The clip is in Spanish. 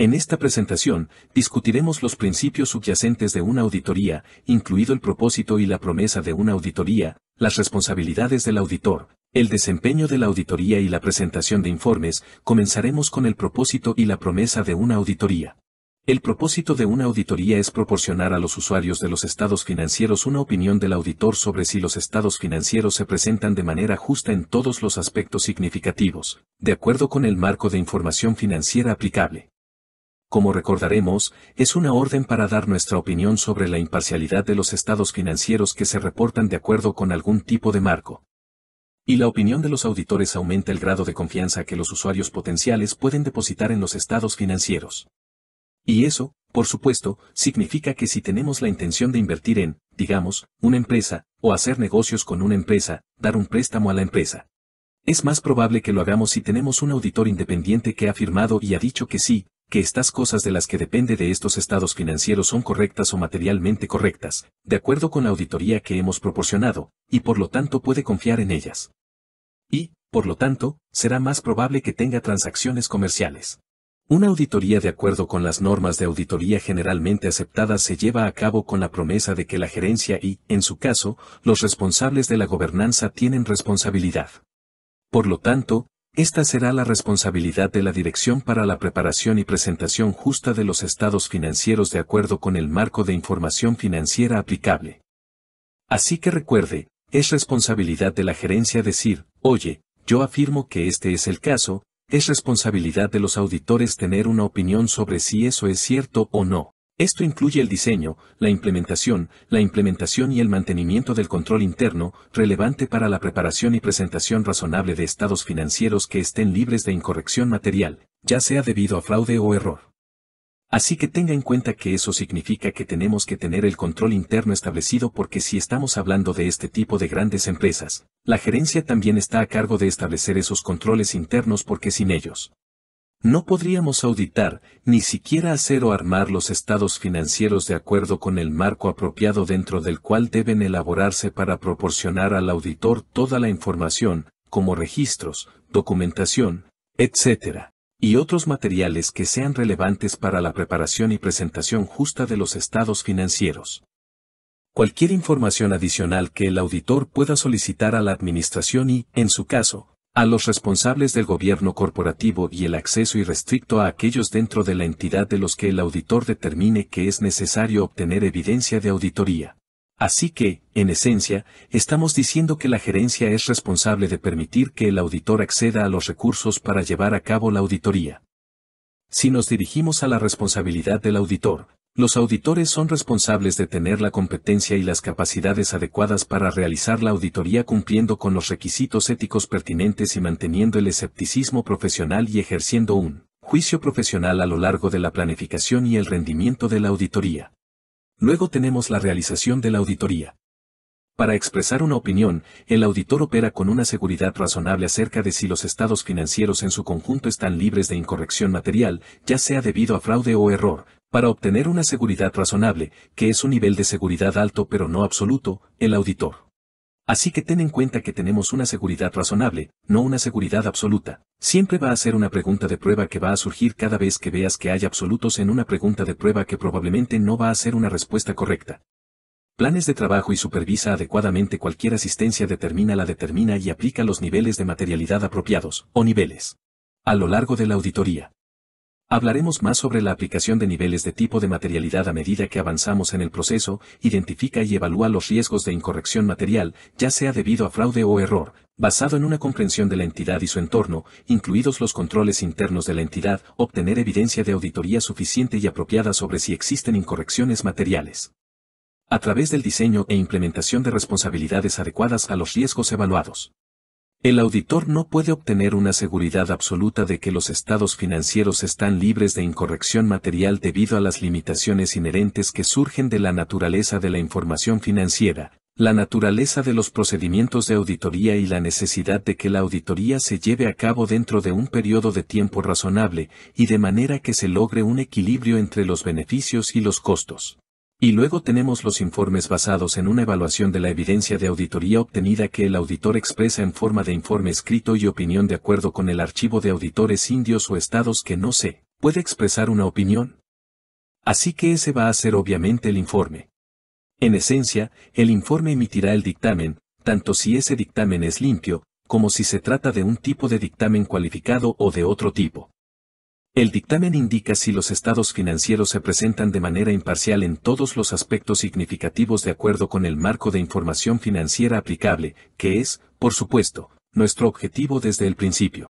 En esta presentación, discutiremos los principios subyacentes de una auditoría, incluido el propósito y la promesa de una auditoría, las responsabilidades del auditor, el desempeño de la auditoría y la presentación de informes. Comenzaremos con el propósito y la promesa de una auditoría. El propósito de una auditoría es proporcionar a los usuarios de los estados financieros una opinión del auditor sobre si los estados financieros se presentan de manera justa en todos los aspectos significativos, de acuerdo con el marco de información financiera aplicable como recordaremos, es una orden para dar nuestra opinión sobre la imparcialidad de los estados financieros que se reportan de acuerdo con algún tipo de marco. Y la opinión de los auditores aumenta el grado de confianza que los usuarios potenciales pueden depositar en los estados financieros. Y eso, por supuesto, significa que si tenemos la intención de invertir en, digamos, una empresa, o hacer negocios con una empresa, dar un préstamo a la empresa. Es más probable que lo hagamos si tenemos un auditor independiente que ha firmado y ha dicho que sí, que estas cosas de las que depende de estos estados financieros son correctas o materialmente correctas, de acuerdo con la auditoría que hemos proporcionado, y por lo tanto puede confiar en ellas. Y, por lo tanto, será más probable que tenga transacciones comerciales. Una auditoría de acuerdo con las normas de auditoría generalmente aceptadas se lleva a cabo con la promesa de que la gerencia y, en su caso, los responsables de la gobernanza tienen responsabilidad. Por lo tanto, esta será la responsabilidad de la Dirección para la preparación y presentación justa de los estados financieros de acuerdo con el marco de información financiera aplicable. Así que recuerde, es responsabilidad de la gerencia decir, oye, yo afirmo que este es el caso, es responsabilidad de los auditores tener una opinión sobre si eso es cierto o no. Esto incluye el diseño, la implementación, la implementación y el mantenimiento del control interno, relevante para la preparación y presentación razonable de estados financieros que estén libres de incorrección material, ya sea debido a fraude o error. Así que tenga en cuenta que eso significa que tenemos que tener el control interno establecido porque si estamos hablando de este tipo de grandes empresas, la gerencia también está a cargo de establecer esos controles internos porque sin ellos, no podríamos auditar, ni siquiera hacer o armar los estados financieros de acuerdo con el marco apropiado dentro del cual deben elaborarse para proporcionar al auditor toda la información, como registros, documentación, etc., y otros materiales que sean relevantes para la preparación y presentación justa de los estados financieros. Cualquier información adicional que el auditor pueda solicitar a la Administración y, en su caso, a los responsables del gobierno corporativo y el acceso irrestricto a aquellos dentro de la entidad de los que el auditor determine que es necesario obtener evidencia de auditoría. Así que, en esencia, estamos diciendo que la gerencia es responsable de permitir que el auditor acceda a los recursos para llevar a cabo la auditoría. Si nos dirigimos a la responsabilidad del auditor, los auditores son responsables de tener la competencia y las capacidades adecuadas para realizar la auditoría cumpliendo con los requisitos éticos pertinentes y manteniendo el escepticismo profesional y ejerciendo un juicio profesional a lo largo de la planificación y el rendimiento de la auditoría. Luego tenemos la realización de la auditoría. Para expresar una opinión, el auditor opera con una seguridad razonable acerca de si los estados financieros en su conjunto están libres de incorrección material, ya sea debido a fraude o error, para obtener una seguridad razonable, que es un nivel de seguridad alto pero no absoluto, el auditor. Así que ten en cuenta que tenemos una seguridad razonable, no una seguridad absoluta. Siempre va a ser una pregunta de prueba que va a surgir cada vez que veas que hay absolutos en una pregunta de prueba que probablemente no va a ser una respuesta correcta. Planes de trabajo y supervisa adecuadamente cualquier asistencia determina la determina y aplica los niveles de materialidad apropiados, o niveles. A lo largo de la auditoría. Hablaremos más sobre la aplicación de niveles de tipo de materialidad a medida que avanzamos en el proceso, identifica y evalúa los riesgos de incorrección material, ya sea debido a fraude o error, basado en una comprensión de la entidad y su entorno, incluidos los controles internos de la entidad, obtener evidencia de auditoría suficiente y apropiada sobre si existen incorrecciones materiales. A través del diseño e implementación de responsabilidades adecuadas a los riesgos evaluados. El auditor no puede obtener una seguridad absoluta de que los estados financieros están libres de incorrección material debido a las limitaciones inherentes que surgen de la naturaleza de la información financiera, la naturaleza de los procedimientos de auditoría y la necesidad de que la auditoría se lleve a cabo dentro de un periodo de tiempo razonable y de manera que se logre un equilibrio entre los beneficios y los costos. Y luego tenemos los informes basados en una evaluación de la evidencia de auditoría obtenida que el auditor expresa en forma de informe escrito y opinión de acuerdo con el archivo de auditores indios o estados que no sé puede expresar una opinión. Así que ese va a ser obviamente el informe. En esencia, el informe emitirá el dictamen, tanto si ese dictamen es limpio, como si se trata de un tipo de dictamen cualificado o de otro tipo. El dictamen indica si los estados financieros se presentan de manera imparcial en todos los aspectos significativos de acuerdo con el marco de información financiera aplicable, que es, por supuesto, nuestro objetivo desde el principio.